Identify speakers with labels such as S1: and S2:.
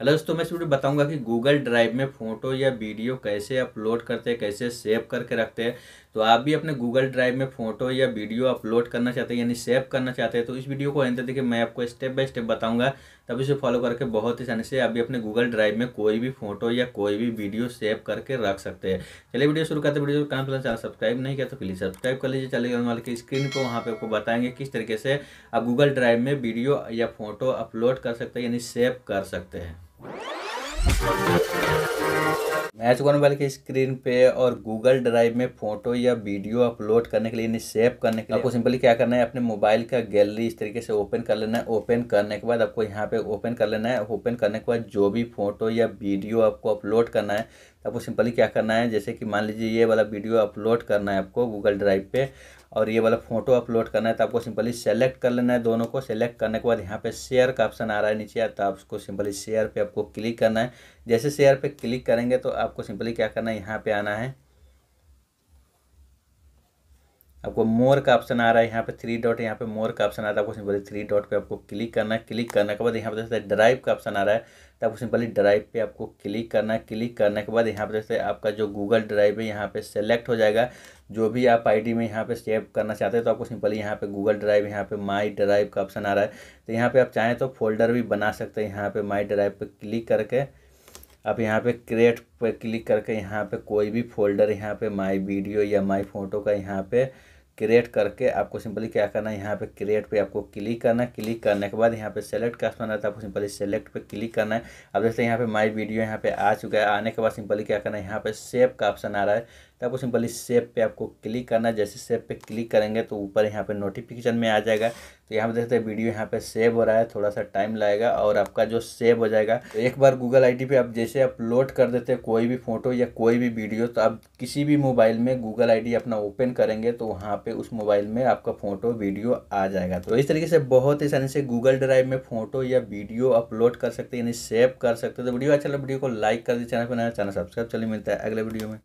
S1: hello दोस्तों मैं इस वीडियो बताऊंगा कि गूगल ड्राइव में फ़ोटो या वीडियो कैसे अपलोड करते हैं कैसे सेव करके रखते हैं तो आप भी अपने गूगल ड्राइव में फ़ोटो या वीडियो अपलोड करना चाहते हैं यानी सेव करना चाहते हैं तो इस वीडियो को अंत देखिए मैं आपको स्टेप बाय स्टेप बताऊंगा तब इसे फॉलो करके बहुत ही आसानी से आप भी अपने गूगल ड्राइव में कोई भी फोटो या कोई भी वीडियो सेव करके रख सकते हैं चलिए वीडियो शुरू करते वीडियो कहाँ चला चैनल सब्सक्राइब नहीं किया तो प्लीज़ सब्सक्राइब कर लीजिए चले जाने वाले की स्क्रीन को वहाँ पर आपको बताएंगे किस तरीके से आप गूगल ड्राइव में वीडियो या फोटो अपलोड कर सकते हैं यानी सेव कर सकते हैं मैच वन वाले की स्क्रीन पे और गूगल ड्राइव में फोटो या वीडियो अपलोड करने के लिए इन्हें सेव करने के लिए आपको सिंपली क्या करना है अपने मोबाइल का गैलरी इस तरीके से ओपन कर लेना है ओपन करने के बाद आपको यहाँ पे ओपन कर लेना है ओपन करने के बाद जो भी फोटो या वीडियो आपको अपलोड करना है आपको सिंपली क्या करना है जैसे कि मान लीजिए ये वाला वीडियो अपलोड करना है आपको गूगल ड्राइव पे और ये वाला फोटो अपलोड करना है तो आपको सिंपली सेलेक्ट कर लेना है दोनों को सेलेक्ट करने के बाद यहाँ पे शेयर का ऑप्शन आ रहा है नीचे तो आप उसको सिंपली शेयर पे आपको क्लिक करना है जैसे शेयर पे क्लिक करेंगे तो आपको सिंपली क्या करना है यहाँ पे आना है आपको मोर का ऑप्शन आ रहा है यहाँ पे थ्री डॉट यहाँ पे मोर का ऑप्शन आ रहा है आपको सिंपली थ्री डॉट पे आपको क्लिक करना है क्लिक करने के बाद यहाँ पे जैसे ड्राइव का ऑप्शन आ रहा है तो आपको सिंपली ड्राइव पे आपको क्लिक करना है क्लिक करने के बाद यहाँ पे जैसे आपका जो गूगल ड्राइव है यहाँ पे सेलेक्ट हो जाएगा जो भी आप आईडी में यहाँ पे सेव करना चाहते हैं तो आपको सिंपली यहाँ पे गूगल ड्राइव यहाँ पे माई ड्राइव का ऑप्शन आ रहा है तो यहाँ पे आप चाहें तो फोल्डर भी बना सकते हैं यहाँ पे माई ड्राइव पर क्लिक करके आप यहाँ पे क्रिएट पर क्लिक करके यहाँ पे कोई भी फोल्डर यहाँ पे माई वीडियो या माई फोटो का यहाँ पे क्रिएट करके आपको सिंपली क्या करना है यहाँ पे क्रिएट पे आपको क्लिक करना है क्लिक करने के बाद यहाँ पे सेलेक्ट का ऑप्शन आता है आपको सिंपली सेलेक्ट पे क्लिक करना है अब जैसे यहाँ पे माय वीडियो यहाँ पे आ चुका है आने के बाद सिंपली क्या करना है यहाँ पे सेव का ऑप्शन आ रहा है आपको सिंपली सेव पे आपको क्लिक करना है जैसे सेव पे क्लिक करेंगे तो ऊपर यहाँ पे नोटिफिकेशन में आ जाएगा तो यहाँ पे देखते हैं वीडियो यहाँ पे सेव हो रहा है थोड़ा सा टाइम लगेगा और आपका जो सेव हो जाएगा तो एक बार गूगल आईडी पे आप जैसे अपलोड कर देते हैं कोई भी फोटो या कोई भी वीडियो तो आप किसी भी मोबाइल में गूगल आई अपना ओपन करेंगे तो वहाँ पर उस मोबाइल में आपका फ़ोटो वीडियो आ जाएगा तो इस तरीके से बहुत आसानी से गूगल ड्राइव में फ़ोटो या वीडियो अपलोड कर सकते हैं यानी सेव कर सकते हैं तो वीडियो अच्छा लगे वीडियो को लाइक कर दीजिए चैनल पर नया चैनल सब्सक्राइब चलिए मिलता है अगले वीडियो में